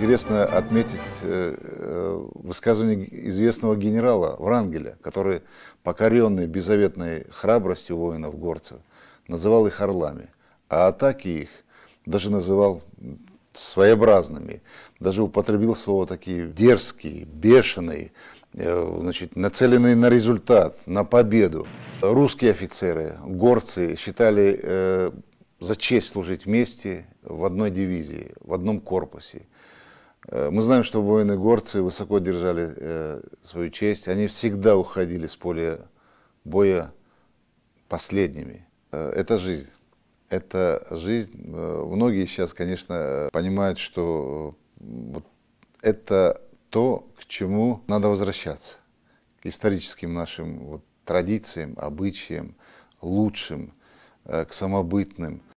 интересно отметить э, э, высказывание известного генерала Врангеля, который, покоренный беззаветной храбростью воинов горцев, называл их орлами, а атаки их даже называл своеобразными, даже употребил слово такие дерзкие, бешеные, э, значит, нацеленные на результат, на победу. Русские офицеры, горцы считали э, за честь служить вместе в одной дивизии, в одном корпусе. Э, мы знаем, что воины горцы высоко держали э, свою честь. Они всегда уходили с поля боя последними. Э, это жизнь. Это жизнь. Многие сейчас, конечно, понимают, что это то, к чему надо возвращаться. К историческим нашим вот традициям, обычаям, лучшим, к самобытным –